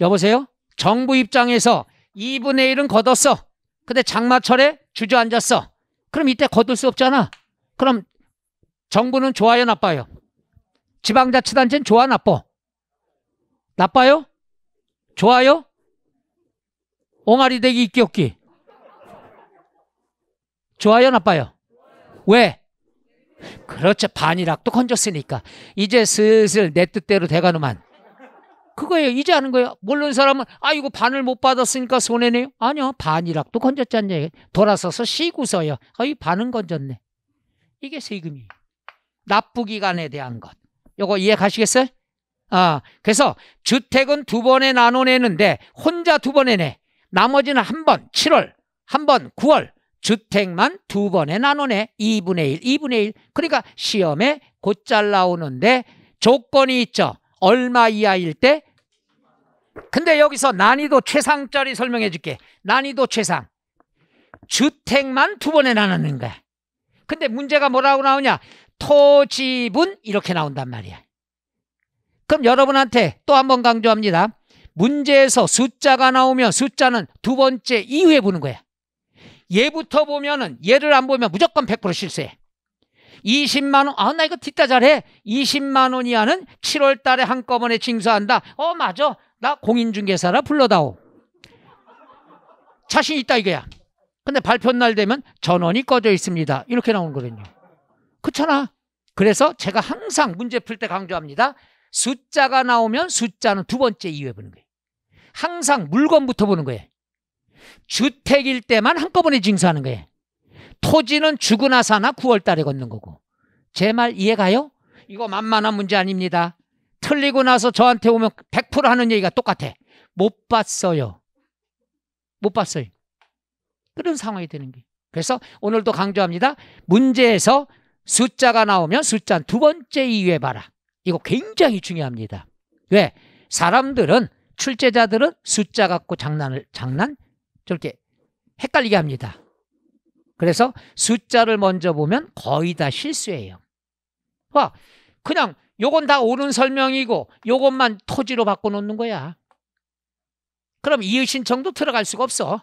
여보세요? 정부 입장에서 2분의 1은 걷었어. 근데 장마철에 주저앉았어. 그럼 이때 걷을 수 없잖아. 그럼 정부는 좋아요, 나빠요? 지방자치단체는 좋아, 나빠? 나빠요? 좋아요? 옹알이 되기 있기 없기. 좋아요, 나빠요? 왜? 그렇죠. 반이락도 건졌으니까. 이제 슬슬 내 뜻대로 돼가는만. 그거예요. 이제 아는 거예요. 모르는 사람은 아이고 반을 못 받았으니까 손해네요. 아니요. 반이락도 건졌잖아요. 돌아서서 시구서요. 아이 반은 건졌네. 이게 세금이에요. 납부기간에 대한 것. 요거 이해 가시겠어요? 아, 그래서 주택은 두 번에 나눠내는데 혼자 두 번에 내. 나머지는 한 번, 7월, 한 번, 9월. 주택만 두 번에 나눠내. 2분의 1, 2분의 1. 그러니까 시험에 곧 잘 나오는데 조건이 있죠. 얼마 이하일 때 근데 여기서 난이도 최상짜리 설명해 줄게. 난이도 최상. 주택만 두 번에 나누는 거야. 근데 문제가 뭐라고 나오냐? 토지분 이렇게 나온단 말이야. 그럼 여러분한테 또 한 번 강조합니다. 문제에서 숫자가 나오면 숫자는 두 번째 이후에 보는 거야. 얘부터 보면은 얘를 안 보면 무조건 100% 실수해. 20만 원, 아, 나 이거 뒷다 잘해. 20만 원 이하는 7월 달에 한꺼번에 징수한다. 어, 맞아. 나 공인중개사라 불러다오. 자신 있다 이거야. 근데 발표 날 되면 전원이 꺼져 있습니다. 이렇게 나오는 거거든요. 그렇잖아. 그래서 제가 항상 문제 풀 때 강조합니다. 숫자가 나오면 숫자는 두 번째 이유에 보는 거예요. 항상 물건부터 보는 거예요. 주택일 때만 한꺼번에 징수하는 거예요. 토지는 죽으나 사나 9월 달에 걷는 거고. 제 말 이해가요? 이거 만만한 문제 아닙니다. 틀리고 나서 저한테 오면 100% 하는 얘기가 똑같아. 못 봤어요. 못 봤어요. 그런 상황이 되는 게. 그래서 오늘도 강조합니다. 문제에서 숫자가 나오면 숫자두 번째 이유에 봐라. 이거 굉장히 중요합니다. 왜? 사람들은 출제자들은 숫자 갖고 장난을 장난 저렇게 헷갈리게 합니다. 그래서 숫자를 먼저 보면 거의 다 실수예요. 와, 그냥 요건 다 옳은 설명이고 요것만 토지로 바꿔놓는 거야. 그럼 이의 신청도 들어갈 수가 없어.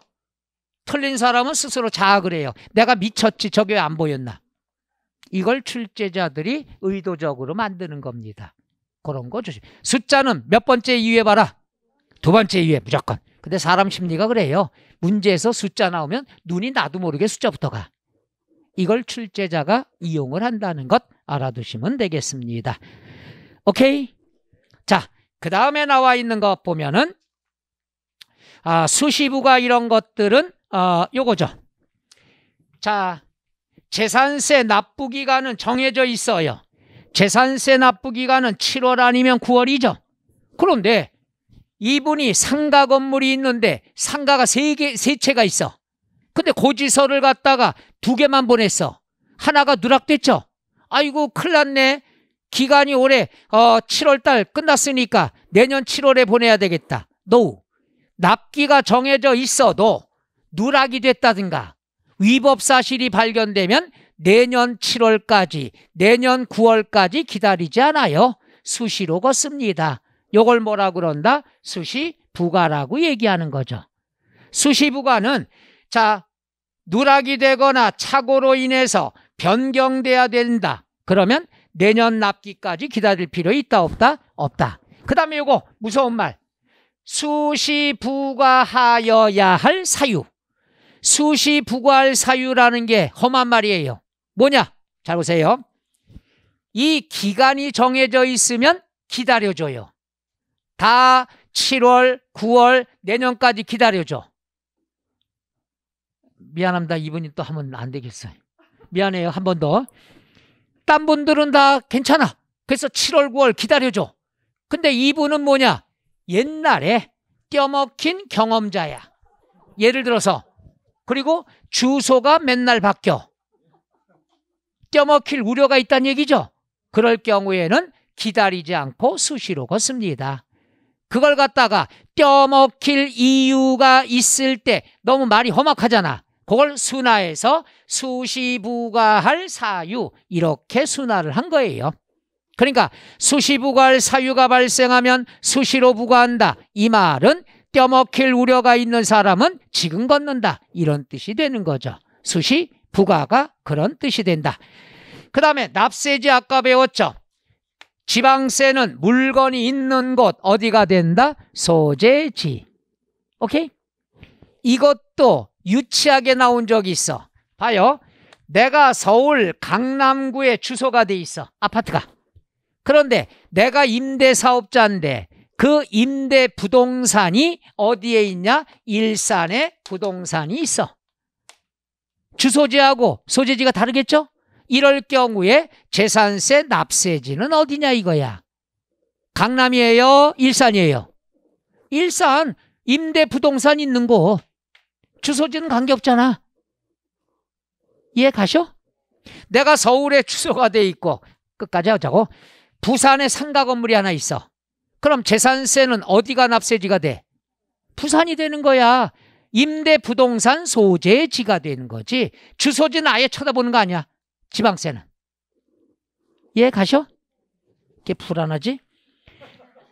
틀린 사람은 스스로 자학을 해요. 내가 미쳤지 저게 왜안 보였나. 이걸 출제자들이 의도적으로 만드는 겁니다. 그런 거 조심. 숫자는 몇 번째 이유에 봐라. 두 번째 이유에 무조건. 근데 사람 심리가 그래요. 문제에서 숫자 나오면 눈이 나도 모르게 숫자부터 가. 이걸 출제자가 이용을 한다는 것 알아두시면 되겠습니다. 오케이? 자, 그 다음에 나와 있는 거 보면은 아, 수시부가 이런 것들은 어, 요거죠. 자, 재산세 납부 기간은 정해져 있어요. 재산세 납부 기간은 7월 아니면 9월이죠. 그런데 이분이 상가 건물이 있는데 상가가 세 개, 세 채가 있어. 근데 고지서를 갖다가 두 개만 보냈어. 하나가 누락됐죠. 아이고, 큰일 났네. 기간이 올해 어, 7월 달 끝났으니까 내년 7월에 보내야 되겠다. No. 납기가 정해져 있어도 누락이 됐다든가 위법 사실이 발견되면 내년 7월까지 내년 9월까지 기다리지 않아요. 수시로 걷습니다. 요걸 뭐라 그런다? 수시 부과라고 얘기하는 거죠. 수시 부과는 자 누락이 되거나 착오로 인해서 변경돼야 된다. 그러면 내년 납기까지 기다릴 필요 있다 없다? 없다. 그 다음에 이거 무서운 말. 수시 부과하여야 할 사유. 수시 부과할 사유라는 게 험한 말이에요. 뭐냐? 잘 보세요. 이 기간이 정해져 있으면 기다려줘요. 다 7월, 9월, 내년까지 기다려줘. 미안합니다. 이분이 또 하면 안 되겠어요. 미안해요. 한 번 더. 딴 분들은 다 괜찮아. 그래서 7월, 9월 기다려줘. 근데 이분은 뭐냐? 옛날에 껴먹힌 경험자야. 예를 들어서. 그리고 주소가 맨날 바뀌어. 껴먹힐 우려가 있다는 얘기죠. 그럴 경우에는 기다리지 않고 수시로 걷습니다. 그걸 갖다가 껴먹힐 이유가 있을 때 너무 말이 험악하잖아. 그걸 순화해서 수시부과할 사유 이렇게 순화를 한 거예요. 그러니까 수시부과할 사유가 발생하면 수시로 부과한다. 이 말은 떼먹힐 우려가 있는 사람은 지금 걷는다. 이런 뜻이 되는 거죠. 수시 부과가 그런 뜻이 된다. 그 다음에 납세지 아까 배웠죠. 지방세는 물건이 있는 곳 어디가 된다? 소재지. 오케이? 이것도 유치하게 나온 적이 있어. 봐요. 내가 서울 강남구에 주소가 돼 있어. 아파트가. 그런데 내가 임대사업자인데 그 임대 부동산이 어디에 있냐? 일산에 부동산이 있어. 주소지하고 소재지가 다르겠죠? 이럴 경우에 재산세 납세지는 어디냐 이거야. 강남이에요? 일산이에요? 일산 임대 부동산 있는 곳. 주소지는 관계없잖아. 이해 가셔? 내가 서울에 주소가 돼 있고 끝까지 하자고 부산에 상가 건물이 하나 있어. 그럼 재산세는 어디가 납세지가 돼? 부산이 되는 거야. 임대 부동산 소재지가 되는 거지. 주소지는 아예 쳐다보는 거 아니야. 지방세는. 이해 가셔? 이게 불안하지?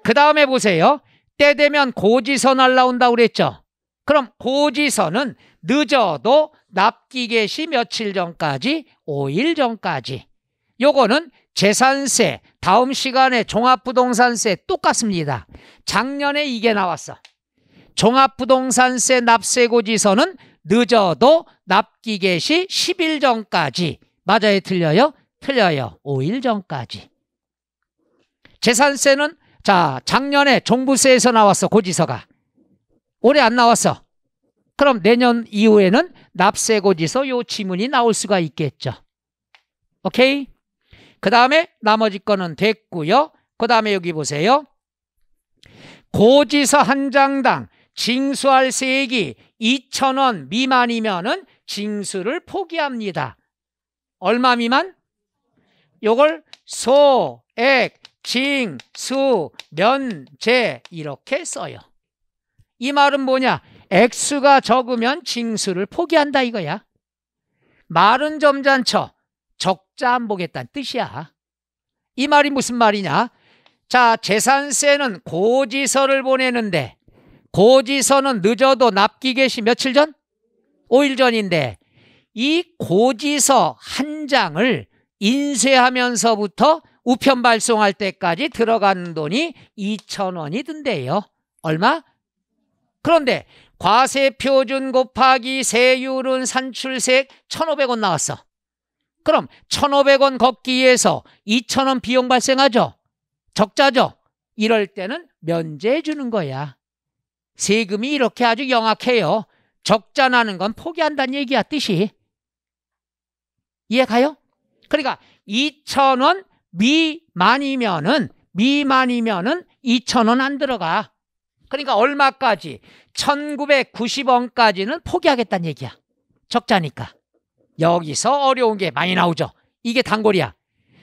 그 다음에 보세요. 때 되면 고지서 날라온다고 그랬죠? 그럼 고지서는 늦어도 납기개시 며칠 전까지 5일 전까지 요거는 재산세 다음 시간에 종합부동산세 똑같습니다. 작년에 이게 나왔어. 종합부동산세 납세고지서는 늦어도 납기 개시 10일 전까지 맞아요 틀려요? 틀려요 5일 전까지 재산세는 자 작년에 종부세에서 나왔어 고지서가 올해 안 나왔어. 그럼 내년 이후에는 납세고지서 요 지문이 나올 수가 있겠죠. 오케이? 그 다음에 나머지 거는 됐고요. 그 다음에 여기 보세요. 고지서 한 장당 징수할 세액이 2천원 미만이면 은 징수를 포기합니다. 얼마 미만? 요걸 소액, 징, 수, 면제 이렇게 써요. 이 말은 뭐냐? 액수가 적으면 징수를 포기한다 이거야. 말은 점잖쳐 적자 안 보겠다는 뜻이야. 이 말이 무슨 말이냐? 자, 재산세는 고지서를 보내는데 고지서는 늦어도 납기 개시 며칠 전? 5일 전인데 이 고지서 한 장을 인쇄하면서부터 우편 발송할 때까지 들어가는 돈이 2천 원이 든대요. 얼마? 그런데 과세 표준 곱하기 세율은 산출세 액 1,500원 나왔어. 그럼 1,500원 걷기에서 2,000원 비용 발생하죠. 적자죠. 이럴 때는 면제해 주는 거야. 세금이 이렇게 아주 영악해요. 적자 나는 건 포기한다는 얘기야 뜻이. 이해 가요? 그러니까 2,000원 미만이면은 미만이면은 2,000원 안 들어가. 그러니까 얼마까지? 1990원까지는 포기하겠다는 얘기야. 적자니까. 여기서 어려운 게 많이 나오죠. 이게 단골이야.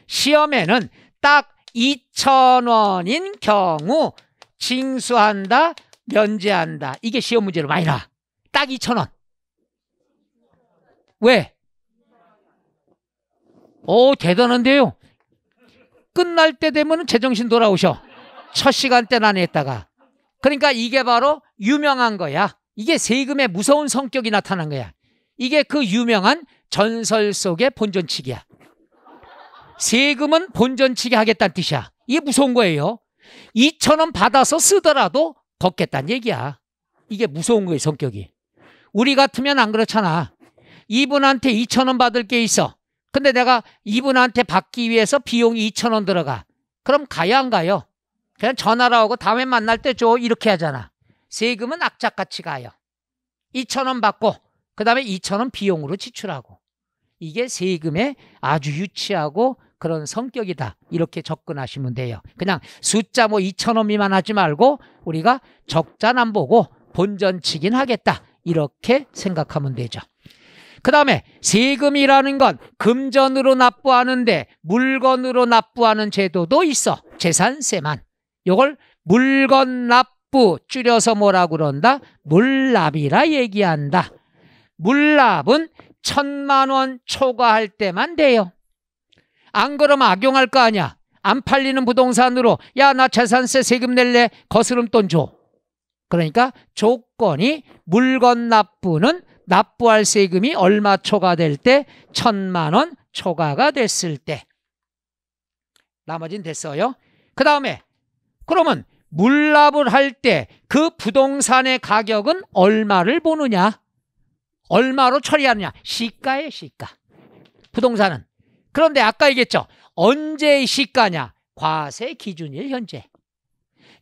시험에는 딱 2천원인 경우 징수한다, 면제한다. 이게 시험 문제로 많이 나와. 딱 2천원. 왜? 오, 대단한데요. 끝날 때 되면 제정신 돌아오셔. 첫 시간 때 난했다가. 그러니까 이게 바로 유명한 거야. 이게 세금의 무서운 성격이 나타난 거야. 이게 그 유명한 전설 속의 본전치기야. 세금은 본전치기 하겠다는 뜻이야. 이게 무서운 거예요. 2천 원 받아서 쓰더라도 걷겠다는 얘기야. 이게 무서운 거예요, 성격이. 우리 같으면 안 그렇잖아. 이분한테 2천 원 받을 게 있어. 근데 내가 이분한테 받기 위해서 비용이 2천 원 들어가. 그럼 가야 안 가요? 그냥 전화로 하고 다음에 만날 때 줘 이렇게 하잖아. 세금은 악착같이 가요. 2천 원 받고 그다음에 2천 원 비용으로 지출하고 이게 세금에 아주 유치하고 그런 성격이다. 이렇게 접근하시면 돼요. 그냥 숫자 뭐 2천 원 미만 하지 말고 우리가 적자난 보고 본전치긴 하겠다. 이렇게 생각하면 되죠. 그 다음에 세금이라는 건 금전으로 납부하는데 물건으로 납부하는 제도도 있어. 재산세만. 이걸 물건 납부 줄여서 뭐라 그런다? 물납이라 얘기한다. 물납은 천만 원 초과할 때만 돼요. 안 그러면 악용할 거 아니야. 안 팔리는 부동산으로 야 나 재산세 세금 낼래 거스름돈 줘. 그러니까 조건이 물건 납부는 납부할 세금이 얼마 초과될 때 천만 원 초과가 됐을 때 나머진 됐어요. 그 다음에 그러면 물납을 할 때 그 부동산의 가격은 얼마를 보느냐? 얼마로 처리하느냐? 시가의 시가. 부동산은. 그런데 아까 얘기했죠. 언제의 시가냐? 과세 기준일 현재.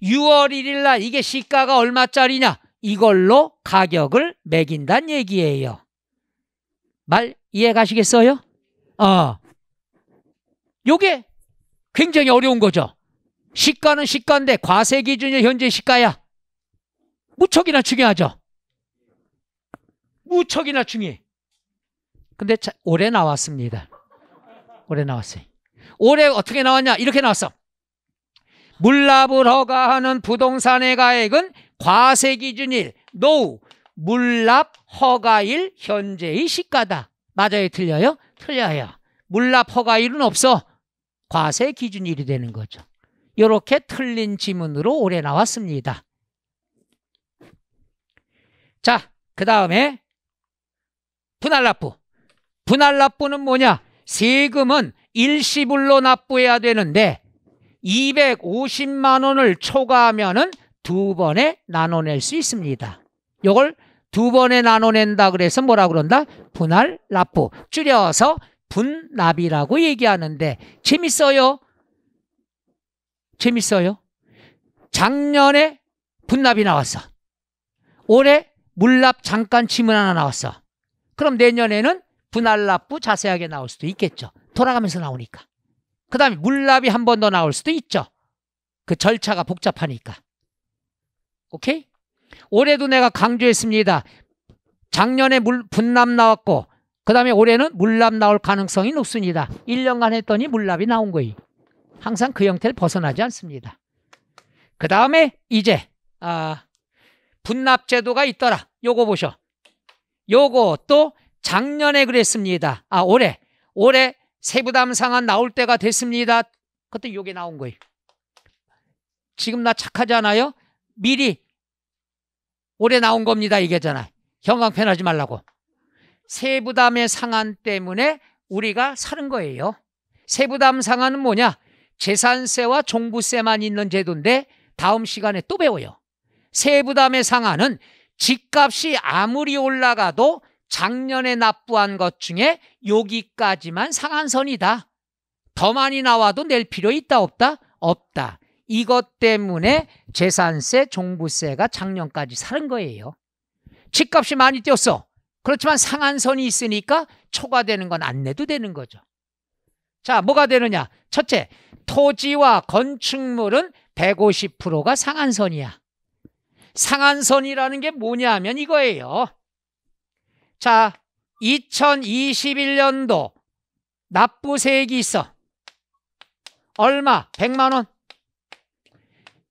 6월 1일 날 이게 시가가 얼마짜리냐? 이걸로 가격을 매긴단 얘기예요. 말 이해 가시겠어요? 어. 요게 굉장히 어려운 거죠. 시가는 시가인데 과세 기준이 현재 시가야. 무척이나 중요하죠. 무척이나 중요해. 근데 자, 올해 나왔습니다. 올해 나왔어요. 올해 어떻게 나왔냐? 이렇게 나왔어. 물납을 허가하는 부동산의 가액은 과세 기준일, 노우, 물납 허가일 현재의 시가다. 맞아요? 틀려요? 틀려요. 물납 허가일은 없어. 과세 기준일이 되는 거죠. 이렇게 틀린 지문으로 올해 나왔습니다. 자, 그 다음에 분할납부. 분할납부는 뭐냐? 세금은 일시불로 납부해야 되는데 250만 원을 초과하면 은두 번에 나눠낼 수 있습니다. 이걸 두 번에 나눠낸다 그래서 뭐라 그런다? 분할납부. 줄여서 분납이라고 얘기하는데 재밌어요. 재밌어요. 작년에 분납이 나왔어. 올해 물납 잠깐 지문 하나 나왔어. 그럼 내년에는 분할납부 자세하게 나올 수도 있겠죠. 돌아가면서 나오니까. 그 다음에 물납이 한 번 더 나올 수도 있죠. 그 절차가 복잡하니까. 오케이? 올해도 내가 강조했습니다. 작년에 물, 분납 나왔고 그 다음에 올해는 물납 나올 가능성이 높습니다. 1년간 했더니 물납이 나온 거예요. 항상 그 형태를 벗어나지 않습니다. 그 다음에 이제 아, 분납 제도가 있더라. 요거 보셔. 요거 또 작년에 그랬습니다. 아 올해 올해 세부담 상한 나올 때가 됐습니다. 그때 요게 나온 거예요. 지금 나 착하지 않아요? 미리 올해 나온 겁니다. 이게잖아. 형광펜하지 말라고. 세부담의 상한 때문에 우리가 사는 거예요. 세부담 상한은 뭐냐? 재산세와 종부세만 있는 제도인데 다음 시간에 또 배워요. 세부담의 상한은 집값이 아무리 올라가도 작년에 납부한 것 중에 여기까지만 상한선이다. 더 많이 나와도 낼 필요 있다 없다? 없다. 이것 때문에 재산세, 종부세가 작년까지 사는 거예요. 집값이 많이 뛰었어. 그렇지만 상한선이 있으니까 초과되는 건 안 내도 되는 거죠. 자, 뭐가 되느냐? 첫째, 토지와 건축물은 150%가 상한선이야. 상한선이라는 게 뭐냐 하면 이거예요. 자, 2021년도 납부세액이 있어. 얼마? 100만 원.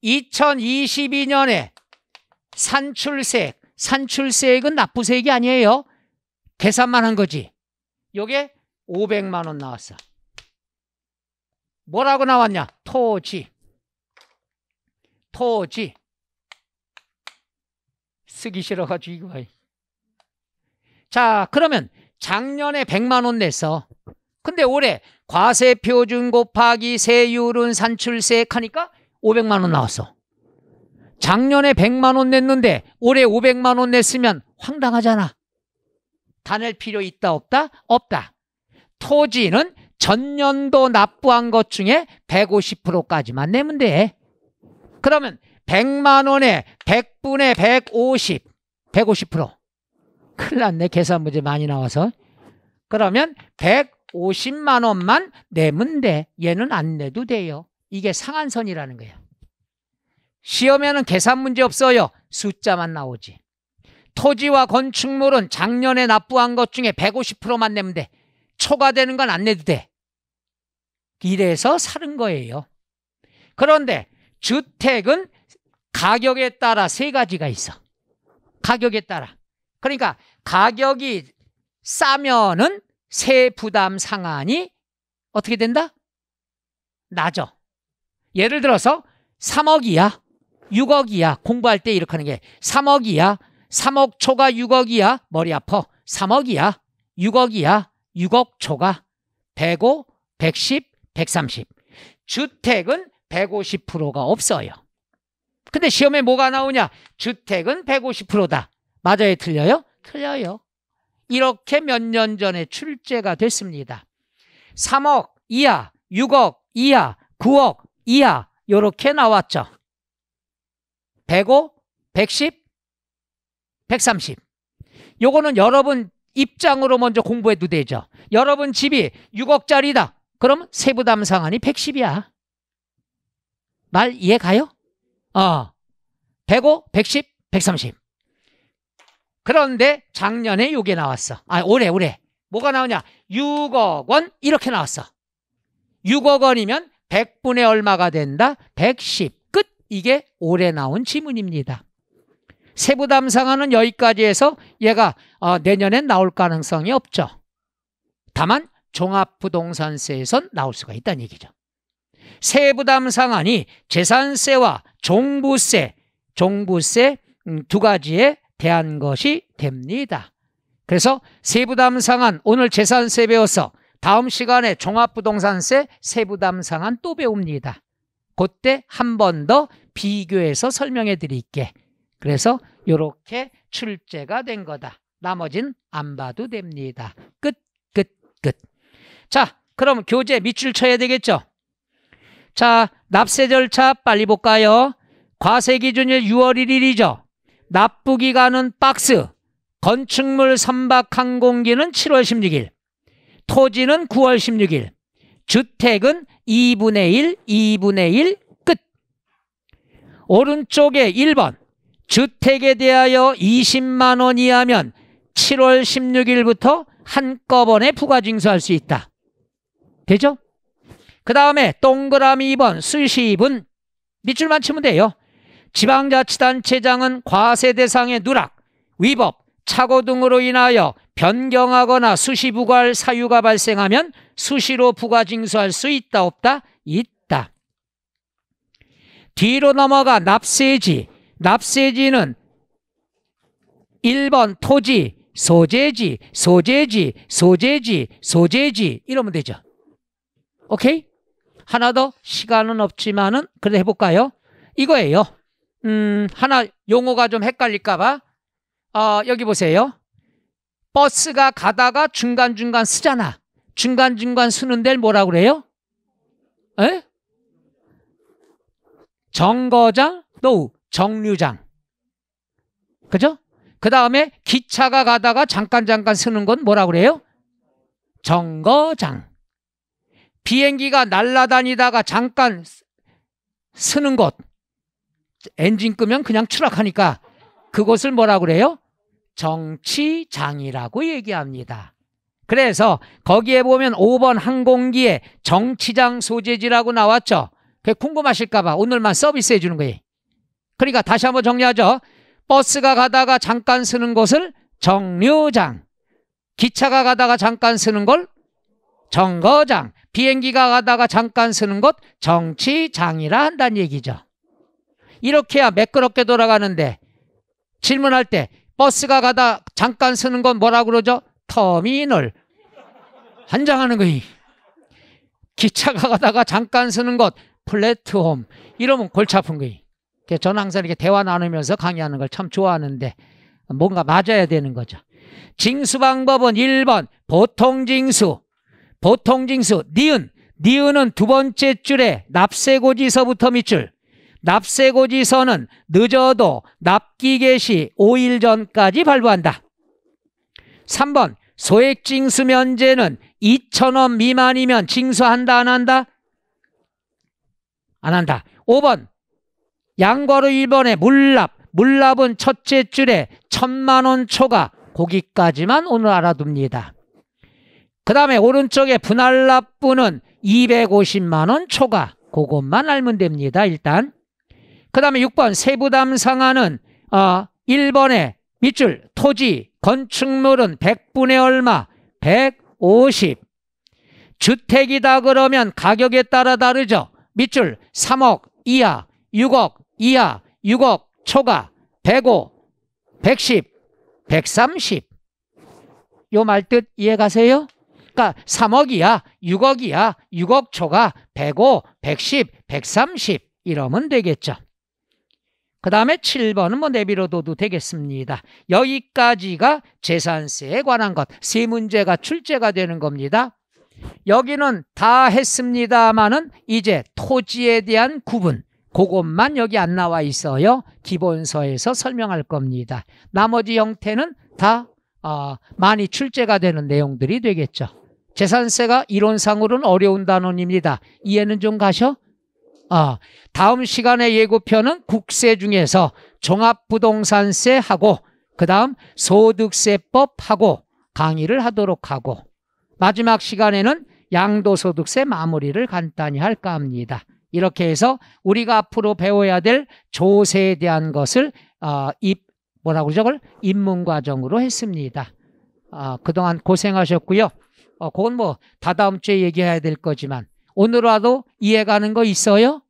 2022년에 산출세액. 산출세액은 납부세액이 아니에요. 계산만 한 거지. 요게 500만 원 나왔어. 뭐라고 나왔냐? 토지. 토지. 쓰기 싫어가지고 이거 자 그러면 작년에 100만 원 냈어. 근데 올해 과세 표준 곱하기 세율은 산출세액 하니까 500만 원 나왔어. 작년에 100만 원 냈는데 올해 500만 원 냈으면 황당하잖아. 다 낼 필요 있다 없다? 없다. 토지는 전년도 납부한 것 중에 150%까지만 내면 돼. 그러면 100만 원에 100분의 150, 150%. 큰일 났네. 계산 문제 많이 나와서. 그러면 150만 원만 내면 돼. 얘는 안 내도 돼요. 이게 상한선이라는 거예요. 시험에는 계산 문제 없어요. 숫자만 나오지. 토지와 건축물은 작년에 납부한 것 중에 150%만 내면 돼. 초과되는 건 안 내도 돼. 이래서 사는 거예요. 그런데 주택은 가격에 따라 세 가지가 있어. 가격에 따라. 그러니까 가격이 싸면은 세 부담 상한이 어떻게 된다? 낮아. 예를 들어서 3억이야. 6억이야. 공부할 때 이렇게 하는 게 3억이야. 3억 초가 6억이야. 머리 아파. 3억이야. 6억이야. 6억 초가 105, 110, 130. 주택은 150%가 없어요. 근데 시험에 뭐가 나오냐? 주택은 150%다. 맞아요? 틀려요? 틀려요. 이렇게 몇 년 전에 출제가 됐습니다. 3억 이하, 6억 이하, 9억 이하 이렇게 나왔죠. 105, 110, 130. 요거는 여러분 입장으로 먼저 공부해도 되죠. 여러분 집이 6억짜리다. 그럼 세부담 상한이 110이야. 말 이해 가요? 어. 105, 110, 130. 그런데 작년에 요게 나왔어. 아, 올해, 올해. 뭐가 나오냐? 6억 원 이렇게 나왔어. 6억 원이면 100분의 얼마가 된다? 110. 끝. 이게 올해 나온 지문입니다. 세부담 상한은 여기까지 해서 얘가 어, 내년엔 나올 가능성이 없죠. 다만 종합부동산세에선 나올 수가 있다는 얘기죠. 세부담 상한이 재산세와 종부세, 종부세 음, 두 가지에 대한 것이 됩니다. 그래서 세부담 상한 오늘 재산세 배워서 다음 시간에 종합부동산세 세부담 상한 또 배웁니다. 그때 한 번 더 비교해서 설명해 드릴게. 그래서 이렇게 출제가 된 거다. 나머진 안 봐도 됩니다. 끝, 끝, 끝. 자, 그럼 교재 밑줄 쳐야 되겠죠? 자, 납세 절차 빨리 볼까요? 과세 기준일 6월 1일이죠. 납부 기간은 박스, 건축물 선박 항공기는 7월 16일, 토지는 9월 16일, 주택은 2분의 1, 2분의 1 끝. 오른쪽에 1번 주택에 대하여 20만 원 이하면 7월 16일부터 한꺼번에 부과징수할수 있다. 되죠? 그 다음에 동그라미 2번 수십은 시밑줄맞추면 돼요. 지방자치단체장은 과세 대상의 누락, 위법, 착오 등으로 인하여 변경하거나 수시 부과할 사유가 발생하면 수시로 부과 징수할 수 있다 없다? 있다. 뒤로 넘어가 납세지. 납세지는 1번 토지, 소재지, 소재지, 소재지, 소재지 이러면 되죠. 오케이? 하나 더 시간은 없지만은 그래도 해볼까요? 이거예요. 음, 하나 용어가 좀 헷갈릴까봐. 어, 여기 보세요. 버스가 가다가 중간중간 쓰잖아. 중간중간 쓰는 데를 뭐라 그래요? 에? 정거장, 노우, 정류장. 그죠? 그 다음에 기차가 가다가 잠깐 잠깐 쓰는 건 뭐라 그래요? 정거장. 비행기가 날아다니다가 잠깐 쓰는 곳 엔진 끄면 그냥 추락하니까 그곳을 뭐라 그래요? 정치장이라고 얘기합니다. 그래서 거기에 보면 5번 항공기의 정치장 소재지라고 나왔죠. 그 궁금하실까봐 오늘만 서비스 해주는 거예요. 그러니까 다시 한번 정리하죠. 버스가 가다가 잠깐 쓰는 곳을 정류장, 기차가 가다가 잠깐 쓰는 걸 정거장, 비행기가 가다가 잠깐 쓰는 곳 정치장이라 한다는 얘기죠. 이렇게 야 매끄럽게 돌아가는데 질문할 때 버스가 가다 잠깐 쓰는 건 뭐라 그러죠? 터미널. 환장하는 거이. 기차가 가다가 잠깐 쓰는 곳 플랫폼. 이러면 골치 아픈 거이. 저는 항상 이렇게 대화 나누면서 강의하는 걸 참 좋아하는데 뭔가 맞아야 되는 거죠. 징수 방법은 1번 보통 징수 보통징수 니은 니은은 두 번째 줄에 납세고지서부터 밑줄 납세고지서는 늦어도 납기 개시 5일 전까지 발부한다 3번 소액징수 면제는 2천원 미만이면 징수한다 안 한다? 안 한다 5번 양과로 1번에 물납 물납은 첫째 줄에 천만원 초과 거기까지만 오늘 알아둡니다 그 다음에 오른쪽에 분할납부는 250만원 초과 그것만 알면 됩니다 일단 그 다음에 6번 세부담 상한은 어, 1번에 밑줄 토지 건축물은 100분의 얼마 150 주택이다 그러면 가격에 따라 다르죠 밑줄 3억 이하 6억 이하 6억 초과 105 110 130요말뜻 이해 가세요? 그러니까 3억이야, 6억이야, 6억 초가 105, 110, 130 이러면 되겠죠. 그 다음에 7번은 뭐 내비로둬도 되겠습니다. 여기까지가 재산세에 관한 것, 세 문제가 출제가 되는 겁니다. 여기는 다 했습니다만은 이제 토지에 대한 구분, 그것만 여기 안 나와 있어요. 기본서에서 설명할 겁니다. 나머지 형태는 다 어, 많이 출제가 되는 내용들이 되겠죠. 재산세가 이론상으로는 어려운 단원입니다. 이해는 좀 가셔? 아, 다음 시간에 예고편은 국세 중에서 종합부동산세하고 그 다음 소득세법하고 강의를 하도록 하고 마지막 시간에는 양도소득세 마무리를 간단히 할까 합니다. 이렇게 해서 우리가 앞으로 배워야 될 조세에 대한 것을 어, 입, 뭐라고 그러죠? 입문과정으로 했습니다. 아, 그동안 고생하셨고요. 어, 그건 뭐 다다음 주에 얘기해야 될 거지만 오늘 와도 이해가는 거 있어요?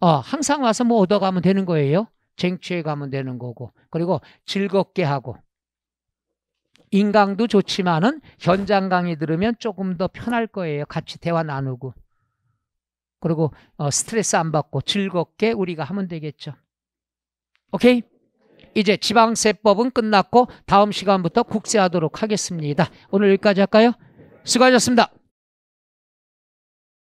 어, 항상 와서 뭐 얻어가면 되는 거예요. 쟁취해 가면 되는 거고 그리고 즐겁게 하고 인강도 좋지만은 현장 강의 들으면 조금 더 편할 거예요. 같이 대화 나누고 그리고 어, 스트레스 안 받고 즐겁게 우리가 하면 되겠죠. 오케이? 이제 지방세법은 끝났고 다음 시간부터 국세하도록 하겠습니다. 오늘 여기까지 할까요? 수고하셨습니다.